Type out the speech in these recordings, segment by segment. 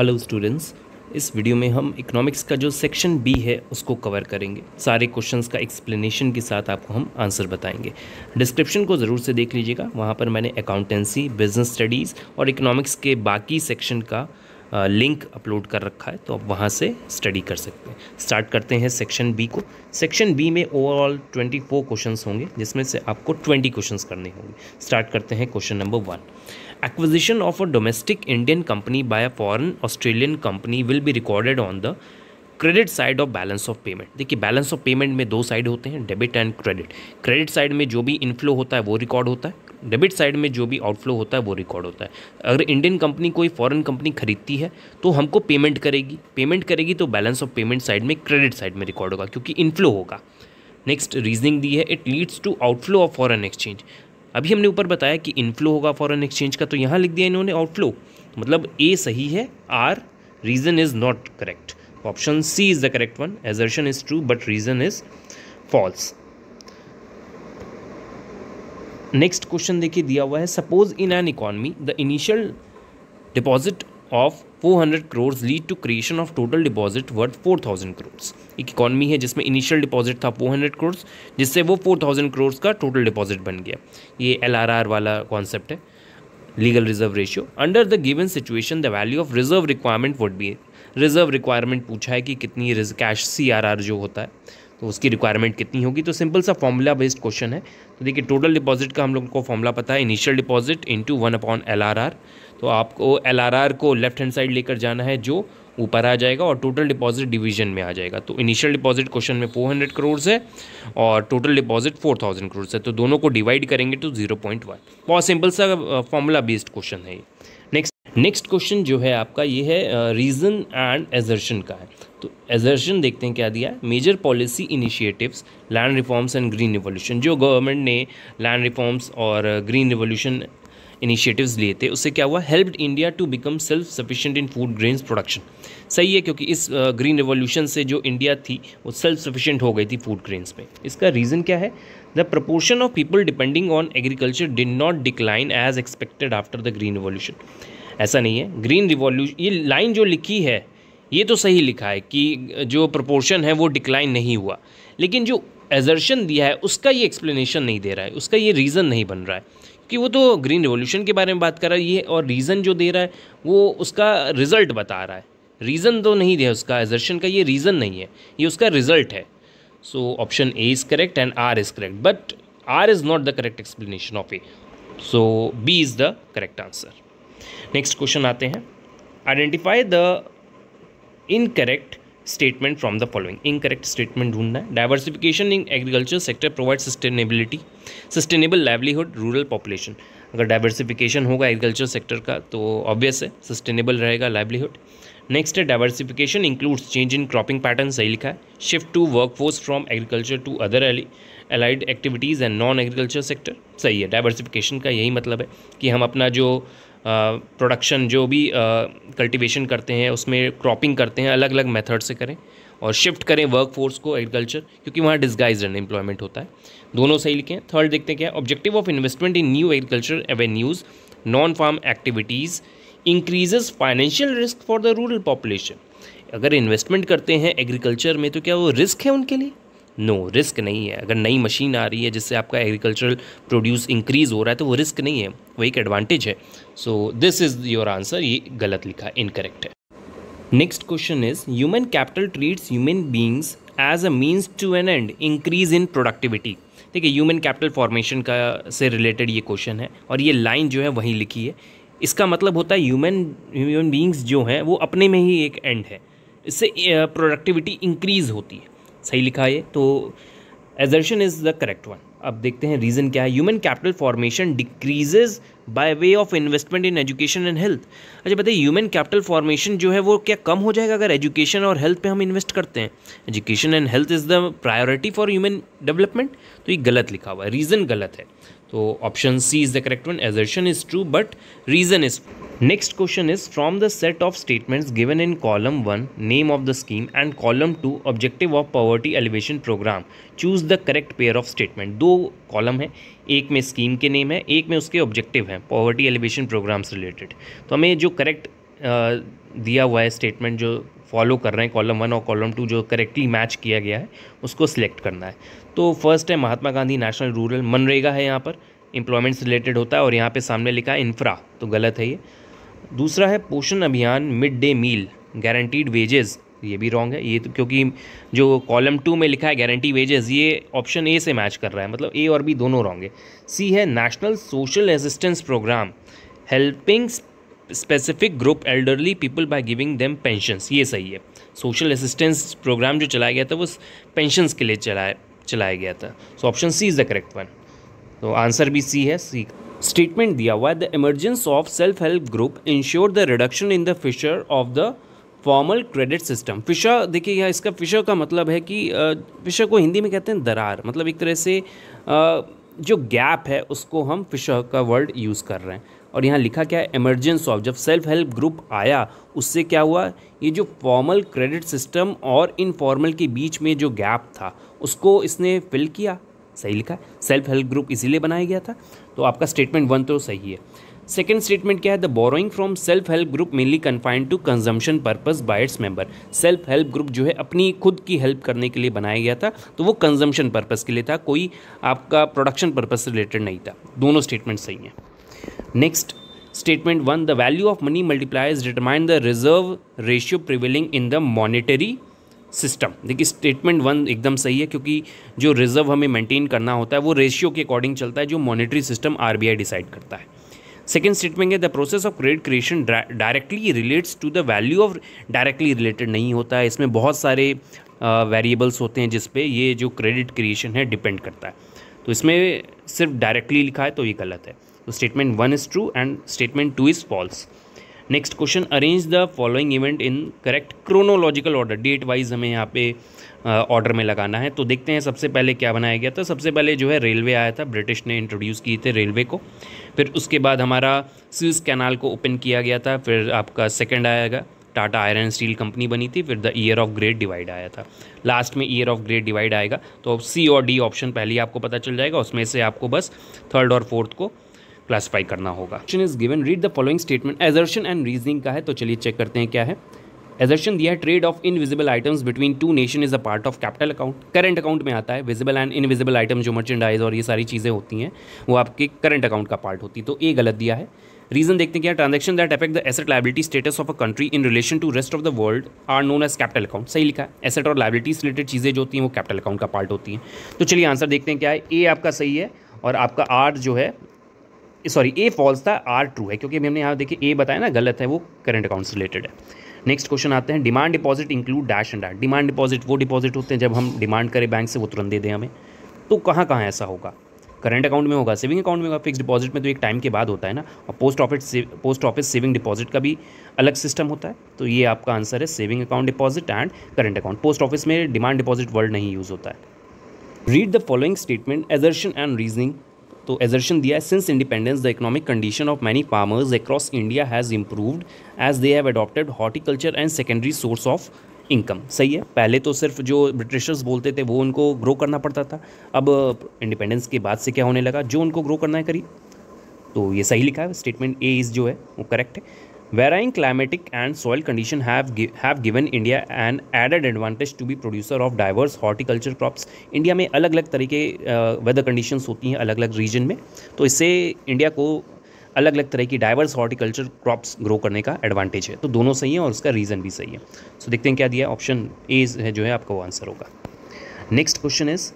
Hello students इस video में हम इकोनॉमिक्स का जो सेक्शन बी है उसको कवर करेंगे सारे क्वेश्चंस का एक्सप्लेनेशन के साथ आपको हम आंसर बताएंगे डिस्क्रिप्शन को ज़रूर से देख लीजिएगा वहाँ पर मैंने अकाउंटेंसी बिजनेस स्टडीज़ और इकोनॉमिक्स के बाकी सेक्शन का लिंक अपलोड कर रखा है तो आप वहाँ से स्टडी कर सकते हैं स्टार्ट करते हैं सेक्शन बी को सेक्शन बी में ओवरऑल ट्वेंटी फोर क्वेश्चन होंगे जिसमें से आपको ट्वेंटी क्वेश्चन करने होंगे स्टार्ट करते हैं question number one Acquisition of a domestic Indian company by a foreign Australian company will be recorded on the credit side of balance of payment देखिए balance of payment में दो side होते हैं debit and credit credit side में जो भी inflow होता है वो रिकॉर्ड होता है डेबिट साइड में जो भी आउटफ्लो होता है वो रिकॉर्ड होता है अगर इंडियन कंपनी कोई फॉरेन कंपनी खरीदती है तो हमको पेमेंट करेगी पेमेंट करेगी तो बैलेंस ऑफ पेमेंट साइड में क्रेडिट साइड में रिकॉर्ड होगा क्योंकि इनफ्लो होगा नेक्स्ट रीजनिंग दी है it leads to outflow of foreign exchange अभी हमने ऊपर बताया कि इनफ्लो होगा फॉरेन एक्सचेंज का तो यहाँ लिख दिया इन्होंने आउटफ्लो मतलब ए सही है R reason is not correct option C is the correct one assertion is true but reason is false next question देखिए दिया हुआ है suppose in an economy the initial deposit of 400 crore lead to creation of total deposit worth 4000 crore एक economy है जिसमें initial deposit था 400 करोड़ जिससे वो 4000 करोड़ का टोटल डिपॉजिट बन गया ये आर वाला कॉन्सेप्ट है legal reserve ratio under the given situation the value of reserve requirement would be reserve requirement पूछा है कि कितनी कैश सी आर आर जो होता है तो उसकी रिक्वायरमेंट कितनी होगी तो सिंपल सा फॉर्मूला बेस्ड क्वेश्चन है तो देखिए टोटल डिपॉजिट का हम लोग को फॉर्मूला पता है initial deposit into one upon L तो आपको एल को लेफ्ट हैंड साइड लेकर जाना है जो ऊपर आ जाएगा और टोटल डिपॉजिट डिवीजन में आ जाएगा तो इनिशियल डिपॉजिट क्वेश्चन में 400 करोड़ है और टोटल डिपॉजिट 4000 करोड़ है तो दोनों को डिवाइड करेंगे तो 0.1 बहुत सिंपल सा फॉर्मूला बेस्ड क्वेश्चन है ये नेक्स्ट नेक्स्ट क्वेश्चन जो है आपका ये है रीज़न एंड एजर्शन का है तो एजर्शन देखते हैं क्या दिया major policy initiatives land reforms and green revolution जो गवर्नमेंट ने लैंड रिफॉर्म्स और ग्रीन रिवॉल्यूशन इनिशिएटिव्स लिए थे उससे क्या हुआ helped India to become self sufficient in food grains production सही है क्योंकि इस ग्रीन uh, रिवॉल्यूशन से जो इंडिया थी वो सेल्फ सफिशिएंट हो गई थी फूड ग्रेन्स में इसका रीज़न क्या है the proportion of people depending on agriculture did not decline as expected after the green revolution ऐसा नहीं है ग्रीन रिवॉल्यूशन ये लाइन जो लिखी है ये तो सही लिखा है कि जो प्रपोर्शन है वो डिक्लाइन नहीं हुआ लेकिन जो एजर्शन दिया है उसका ये एक्सप्लेनेशन नहीं दे रहा है उसका ये रीज़न नहीं बन रहा है कि वो तो ग्रीन रिवोल्यूशन के बारे में बात कर रहा है ये और रीज़न जो दे रहा है वो उसका रिज़ल्ट बता रहा है रीज़न तो नहीं दिया उसका एजर्शन का ये रीज़न नहीं है ये उसका रिज़ल्ट है so option A is correct and R is correct but R is not the correct explanation of A so B is the correct answer next question आते हैं identify the incorrect statement from the following incorrect statement ढूंढना है diversification in agriculture sector provide sustainability sustainable livelihood rural population अगर diversification होगा agriculture sector का तो obvious है sustainable रहेगा लाइवलीहुड नेक्स्ट है diversification includes change in cropping pattern सही लिखा है shift to workforce from agriculture to other allied activities and non agriculture sector सही है डाइवर्सिफिकेशन का यही मतलब है कि हम अपना जो प्रोडक्शन जो भी कल्टीवेशन करते हैं उसमें क्रॉपिंग करते हैं अलग अलग मेथड से करें और शिफ्ट करें वर्क फोर्स को एग्रीकल्चर क्योंकि वहाँ डिस्गाइज अनएम्प्लॉयमेंट होता है दोनों सही लिखें थर्ड देखते हैं क्या objective of investment in new agriculture avenues non farm activities increases financial risk for the rural population अगर इन्वेस्टमेंट करते हैं एग्रीकल्चर में तो क्या वो रिस्क है उनके लिए नो no, रिस्क नहीं है अगर नई मशीन आ रही है जिससे आपका एग्रीकल्चरल प्रोड्यूस इंक्रीज़ हो रहा है तो वो रिस्क नहीं है वो एक एडवांटेज है so this is your answer ये गलत लिखा इनकरेक्ट है next question is human capital treats human beings as a means to an end increase in productivity ठीक है ह्यूमन कैपिटल फॉर्मेशन का से रिलेटेड ये क्वेश्चन है और ये लाइन जो है वहीं लिखी है इसका मतलब होता है ह्यूमन ह्यूमन बींग्स जो हैं वो अपने में ही एक एंड है इससे प्रोडक्टिविटी इंक्रीज़ होती है सही लिखा है तो assertion is the correct one अब देखते हैं रीज़न क्या है human capital formation decreases by way of investment in education and health अच्छा बताइए ह्यूमन कैपिटल फॉर्मेशन जो है वो क्या कम हो जाएगा अगर एजुकेशन और हेल्थ पे हम इन्वेस्ट करते हैं education and health is the priority for human development तो ये गलत लिखा हुआ है रीज़न गलत है तो option C is the correct one assertion is true but reason is next question is from the set of statement given in column one name of the scheme and column two objective of poverty elevation program choose the correct pair of statement दो column है एक में scheme के name है एक में उसके objective हैं पॉवर्टी एलिवेशन प्रोग्राम्स रिलेटेड तो हमें जो करेक्ट दिया हुआ है स्टेटमेंट जो फॉलो कर रहे हैं कॉलम वन और कॉलम टू जो करेक्टली मैच किया गया है उसको सिलेक्ट करना है तो फर्स्ट है महात्मा गांधी नेशनल रूरल मनरेगा है यहाँ पर एम्प्लॉयमेंट से रिलेटेड होता है और यहाँ पे सामने लिखा है इन्फ्रा तो गलत है ये दूसरा है Poshan Abhiyan mid day meal guaranteed wages ये भी रॉन्ग है ये तो क्योंकि जो कॉलम टू में लिखा है गारंटी वेजेस ये ऑप्शन ए से मैच कर रहा है मतलब ए और बी दोनों रॉन्ग है सी है national social assistance program helping specific group elderly people by giving them pensions ये सही है सोशल असिस्टेंस प्रोग्राम जो चलाया गया था वो पेंशन्स के लिए चलाया चलाया गया था so option C is the correct one तो आंसर भी सी है सी स्टेटमेंट दिया हुआ है the emergence of self help group insure the reduction in the fissure of the formal credit system fissure देखिए यहाँ इसका फिशर का मतलब है कि फिशर को हिंदी में कहते हैं दरार मतलब एक तरह से जो गैप है उसको हम फिशर का वर्ड यूज़ कर रहे हैं और यहाँ लिखा क्या है इमरजेंस ऑफ जब सेल्फ हेल्प ग्रुप आया उससे क्या हुआ ये जो फॉर्मल क्रेडिट सिस्टम और इनफॉर्मल के बीच में जो गैप था उसको इसने फिल किया सही लिखा है सेल्फ हेल्प ग्रुप इसीलिए बनाया गया था तो आपका स्टेटमेंट वन तो सही है सेकेंड स्टेटमेंट क्या है the borrowing from self help group mainly confined to consumption purpose by its member self help group जो है अपनी खुद की हेल्प करने के लिए बनाया गया था तो वो कंजम्पशन पर्पज़ के लिए था कोई आपका प्रोडक्शन पर्पज़ से रिलेटेड नहीं था दोनों स्टेटमेंट सही हैं next statement one the value of money multiplies determine the reserve ratio prevailing in the monetary system देखिए स्टेटमेंट वन एकदम सही है क्योंकि जो रिजर्व हमें मेंटेन करना होता है वो रेशियो के अकॉर्डिंग चलता है जो मॉनेटरी सिस्टम आर डिसाइड करता है सेकेंड स्टेटमेंट है the process of credit creation directly relates to the value of directly related नहीं होता है इसमें बहुत सारे वेरिएबल्स uh, होते हैं जिसपे ये जो क्रेडिट क्रिएशन है डिपेंड करता है तो इसमें सिर्फ डायरेक्टली लिखा है तो ये गलत है तो statement one is true and statement two is false next question arrange the following event in correct chronological order date wise हमें यहाँ पे ऑर्डर में लगाना है तो देखते हैं सबसे पहले क्या बनाया गया था सबसे पहले जो है रेलवे आया था ब्रिटिश ने इंट्रोड्यूस किए थे रेलवे को फिर उसके बाद हमारा स्विस कैनाल को ओपन किया गया था फिर आपका सेकेंड आएगा टाटा आयरन स्टील कंपनी बनी थी फिर the year of great divide आया था लास्ट में ईयर ऑफ ग्रेट डिवाइड आएगा तो अब सी और डी ऑप्शन पहले आपको पता चल जाएगा उसमें से आपको बस थर्ड और फोर्थ को क्लासीफाई करना होगा question is given read the following statement assertion and reasoning का है तो चलिए चेक करते हैं क्या है एजर्शन दिया है trade of invisible items between two nation is a part of capital account current account में आता है विजिबल एंड इनविजिबल आइटम जो मर्चेंडाइज और ये सारी चीज़ें होती हैं वो आपके करंट अकाउंट का पार्ट होती है तो ए गलत दिया है रीजन देखते हैं क्या transaction that affect the asset liability status of a country in relation to rest of the world are known as capital account सही लिखा है एसेट और लाइबिलिटी रिलेटेड चीज़ें जो होती हैं वो कैपिटल अकाउंट का पार्ट होती हैं तो चलिए आंसर देखते हैं क्या है ए आपका सही है और आपका आर जो है सॉरी ए फॉल्स था आर ट्रू है क्योंकि हमने यहाँ देखिए ए बताया ना गलत है वो करंट अकाउंट से रिलेटेड है नेक्स्ट क्वेश्चन आते हैं demand deposit include dash and that demand deposit वो डिपॉजिट होते हैं जब हम डिमांड करें बैंक से वो तुरंत दे दें हमें तो कहाँ कहाँ ऐसा होगा करंट अकाउंट में होगा सेविंग अकाउंट में होगा फिक्स डिपॉजिट में तो एक टाइम के बाद होता है ना और post office post office saving deposit का भी अलग सिस्टम होता है तो ये आपका आंसर है saving account deposit and current account post office में डिमांड डिपॉजिट वर्ड नहीं यूज़ होता है read the following statement assertion and reasoning तो एजर्शन दिया है since independence the economic condition of many farmers across India has improved as they have adopted horticulture and secondary source of income सही है पहले तो सिर्फ जो ब्रिटिशर्स बोलते थे वो उनको ग्रो करना पड़ता था अब इंडिपेंडेंस के बाद से क्या होने लगा जो उनको ग्रो करना है करी तो ये सही लिखा है स्टेटमेंट ए इज़ जो है वो करेक्ट है Varying climatic and soil condition have, given have given India an added advantage to be producer of diverse horticulture crops. India में अलग अलग तरह के वेदर कंडीशंस होती हैं अलग अलग रीजन में तो इससे इंडिया को अलग अलग तरह की डाइवर्स हॉर्टिकल्चर क्रॉप्स ग्रो करने का एडवांटेज है तो दोनों सही है और उसका रीज़न भी सही है सो so, देखते हैं क्या दिया ऑप्शन ए है जो है आपका वो आंसर होगा next question is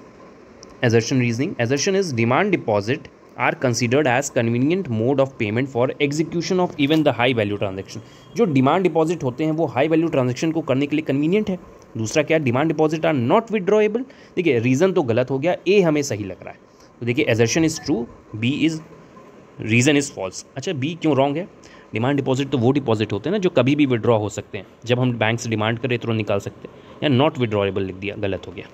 assertion reasoning assertion is demand deposit are considered as convenient mode of payment for execution of even the high value transaction जो डिमांड डिपॉजिट होते हैं वो हाई वैल्यू ट्रांजेक्शन को करने के लिए कन्वीनियंट है दूसरा क्या demand deposit are not withdrawable देखिए रीज़न तो गलत हो गया ए हमें सही लग रहा है तो देखिए assertion is true B is reason is false अच्छा बी क्यों रॉन्ग है डिमांड डिपॉजिट तो वो डिपॉजिट होते हैं ना जो कभी भी विड्रॉ हो सकते हैं जब हम बैंक से डिमांड करें तो निकाल सकते हैं या नॉट विड्रॉएबल लिख दिया गलत हो गया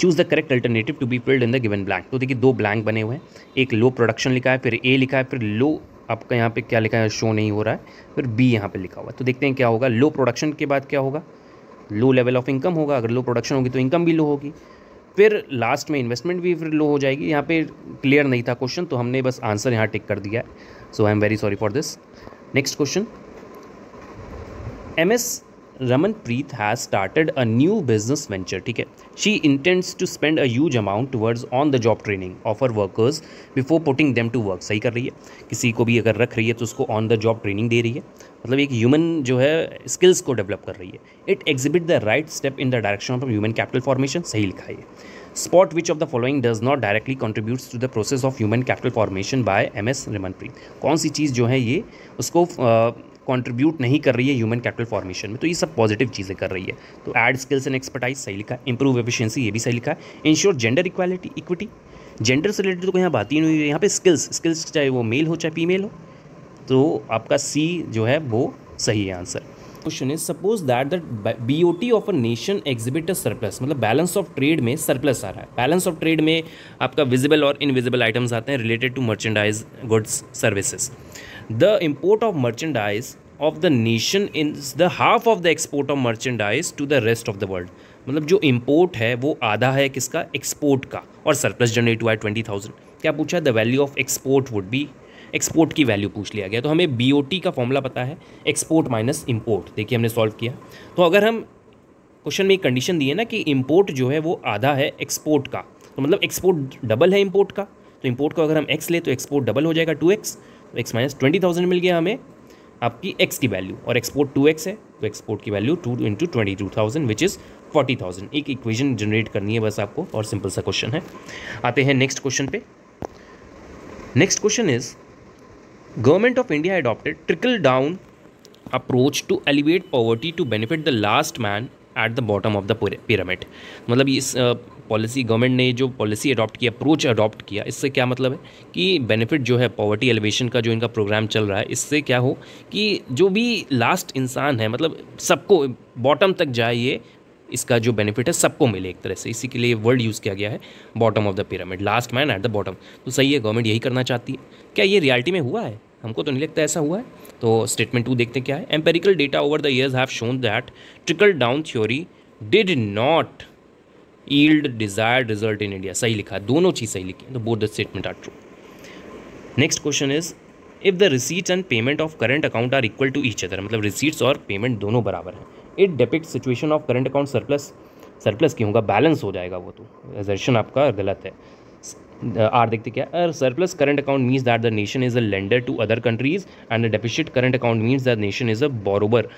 choose the correct alternative to be filled in the given blank तो देखिए दो ब्लैंक बने हुए हैं एक लो प्रोडक्शन लिखा है फिर ए लिखा है फिर लो आपका यहाँ पे क्या लिखा है शो नहीं हो रहा है फिर बी यहाँ पे लिखा हुआ है तो देखते हैं क्या होगा लो प्रोडक्शन के बाद क्या होगा लो लेवल ऑफ इनकम होगा अगर लो प्रोडक्शन होगी तो इनकम भी लो होगी फिर लास्ट में इन्वेस्टमेंट भी फिर लो हो जाएगी यहाँ पे क्लियर नहीं था क्वेश्चन तो हमने बस आंसर यहाँ टिक कर दिया है so I am very sorry for this next question M S Ramanpreet has started a new business venture ठीक है she intends to spend a huge amount towards on the job training of her workers before putting them to work सही कर रही है किसी को भी अगर रख रही है तो उसको ऑन द जॉब ट्रेनिंग दे रही है मतलब एक ह्यूमन जो है स्किल्स को डेवलप कर रही है it exhibit the right step in the direction of human capital formation सही लिखा है spot which of the following does not directly contributes to the process of human capital formation by M S Ramanpreet कौन सी चीज़ जो है ये उसको contribute नहीं कर रही है ह्यूमन कैपिटल फॉर्मेशन में तो ये सब पॉजिटिव चीज़ें कर रही है तो एड स्किल्स एंड एक्सपर्टाइज सही लिखा इंप्रूव एफिशियंसी ये भी सही लिखा है insure gender equality equity gender से रिलेटेड तो यहाँ बात ही नहीं हुई है यहाँ पे स्किल्स स्किल्स चाहे वो मेल हो चाहे फीमेल हो तो आपका सी जो है वो सही है answer question is suppose that that BOT of a nation exhibit a surplus मतलब बैलेंस ऑफ ट्रेड में सरप्लस आ रहा है बैलेंस ऑफ ट्रेड में आपका विजिबल और इनविजिबल आइटम्स आते हैं related to merchandise goods services the import of merchandise of the nation in the half of the export of merchandise to the rest of the world मतलब जो import है वो आधा है किसका एक्सपोर्ट का और सरप्लस जनरेट हुआ है ट्वेंटी थाउजेंड क्या पूछा the value of export would be export की वैल्यू पूछ लिया गया तो हमें बी का फॉर्मूला पता है एक्सपोर्ट माइनस इम्पोर्ट देखिए हमने सॉल्व किया तो अगर हम क्वेश्चन में एक कंडीशन दी है ना कि इम्पोर्ट जो है वो आधा है एक्सपोर्ट का तो मतलब एक्सपोर्ट डबल है इम्पोर्ट का तो इम्पोर्ट को अगर हम एक्स ले तो एक्सपोर्ट डबल हो जाएगा टू एक्स तो एक्स माइनस ट्वेंटी थाउजेंड मिल गया हमें आपकी एक्स की वैल्यू और एक्सपोर्ट टू एक्स है तो एक्सपोर्ट की value two into twenty two thousand which is forty thousand एक इक्वेशन जनरेट करनी है बस आपको और सिंपल सा क्वेश्चन है आते हैं नेक्स्ट क्वेश्चन पे next question is government of India adopted trickle down approach to elevate poverty to benefit the last man at the bottom of the pyramid मतलब इस पॉलिसी गवर्नमेंट ने जो पॉलिसी अडॉप्ट किया approach adopt किया इससे क्या मतलब है कि बेनिफिट जो है पॉवर्टी एलिवेशन का जो इनका प्रोग्राम चल रहा है इससे क्या हो कि जो भी लास्ट इंसान है मतलब सबको बॉटम तक जाए ये इसका जो बेनिफिट है सबको मिले एक तरह से इसी के लिए वर्ड यूज़ किया गया है bottom of the pyramid last man at the bottom तो सही है गवर्नमेंट यही करना चाहती है क्या ये रियलिटी में हुआ है हमको तो नहीं लगता ऐसा हुआ है तो स्टेटमेंट टू देखते क्या है empirical data over the years have shown that trickle down theory did not yield desired result in India सही लिखा है दोनों चीज़ सही लिखी है तो both the statement are true next question is if the receipts and payment of current account are equal to each other मतलब रिसीट्स और पेमेंट दोनों बराबर हैं it depict situation of current account surplus surplus क्यों होगा balance हो जाएगा वो तो एजर्शन आपका गलत है आर uh, देखते क्या surplus current account means that the nation is a lender to other countries and the deficit current account means that nation is a borrower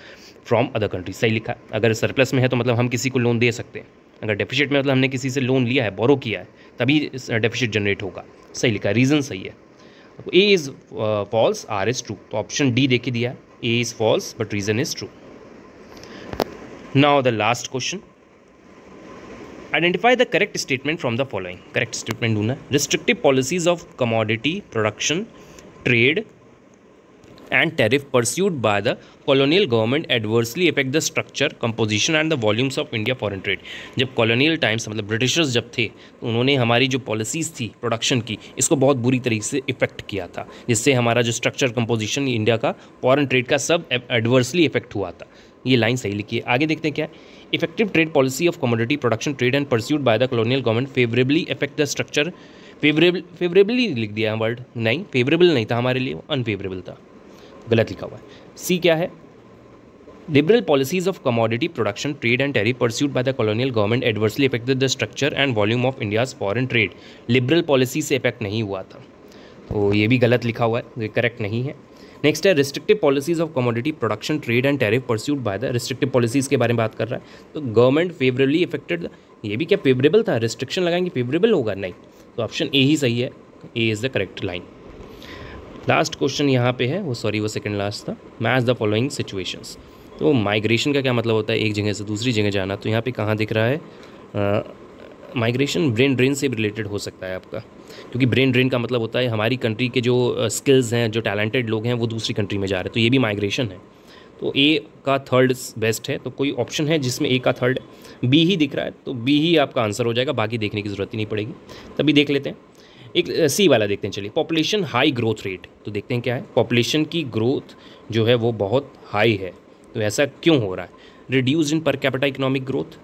from other countries सही लिखा अगर सरप्लस में है तो मतलब हम किसी को लोन दे सकते हैं अगर डेफिशिट में मतलब हमने किसी से लोन लिया है बोरो किया है तभी डेफिशिट जनरेट uh, होगा सही लिखा रीज़न सही है A is false R is true तो ऑप्शन डी देखे दिया A is false but reason is true now the last question identify the correct statement from the following correct statement duna restrictive policies of commodity production trade and tariff pursued by the colonial government adversely affect the structure composition and the volumes of India foreign trade. जब colonial times मतलब Britishers जब थे तो उन्होंने हमारी जो policies थी production की इसको बहुत बुरी तरीके से effect किया था जिससे हमारा जो structure, composition India का foreign trade का सब adversely इफेक्ट हुआ था ये लाइन सही लिखी है आगे देखते हैं क्या effective trade policy of commodity production trade and pursued by the colonial government favourably effect the structure favourable favourably लिख दिया वर्ड नहीं फेवरेबल नहीं था हमारे लिए अनफेवरेबल था गलत लिखा हुआ है सी क्या है liberal policies of commodity production trade and tariff pursued by the colonial government adversely affected the structure and volume of India's foreign trade liberal policy से इफेक्ट नहीं हुआ था तो ये भी गलत लिखा हुआ है ये करेक्ट नहीं है नेक्स्ट है restrictive policies of commodity production trade and tariff pursued by the restrictive policies के बारे में बात कर रहा है तो गवर्नमेंट फेवरेबली इफेक्टेड ये भी क्या फेवरेबल था रिस्ट्रिक्शन लगाएंगे फेवरेबल होगा नहीं तो ऑप्शन ए ही सही है A is the correct line last question यहाँ पे है वो सॉरी वो सेकंड लास्ट था मैच द फॉलोइंग सिचुएशंस तो माइग्रेशन का क्या मतलब होता है एक जगह से दूसरी जगह जाना तो यहाँ पे कहाँ दिख रहा है माइग्रेशन ब्रेन ड्रेन से रिलेटेड हो सकता है आपका क्योंकि ब्रेन ड्रेन का मतलब होता है हमारी कंट्री के जो स्किल्स हैं जो टैलेंटेड लोग हैं वो दूसरी कंट्री में जा रहे हैं तो ये भी माइग्रेशन है तो ए का थर्ड बेस्ट है तो कोई ऑप्शन है जिसमें ए का थर्ड बी ही दिख रहा है तो बी ही आपका आंसर हो जाएगा बाकी देखने की ज़रूरत ही नहीं पड़ेगी तभी देख लेते हैं एक सी वाला देखते हैं चलिए पॉपुलेशन हाई ग्रोथ रेट तो देखते हैं क्या है पॉपुलेशन की ग्रोथ जो है वो बहुत हाई है तो ऐसा क्यों हो रहा है reduce in per capita economic growth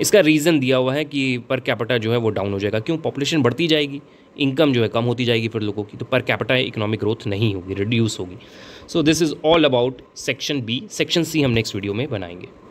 इसका रीज़न दिया हुआ है कि पर कैपिटा जो है वो डाउन हो जाएगा क्यों पॉपुलेशन बढ़ती जाएगी इनकम जो है कम होती जाएगी फिर लोगों की तो पर कैपिटा इकोनॉमिक ग्रोथ नहीं होगी रिड्यूस होगी so this is all about section B section C हम नेक्स्ट वीडियो में बनाएंगे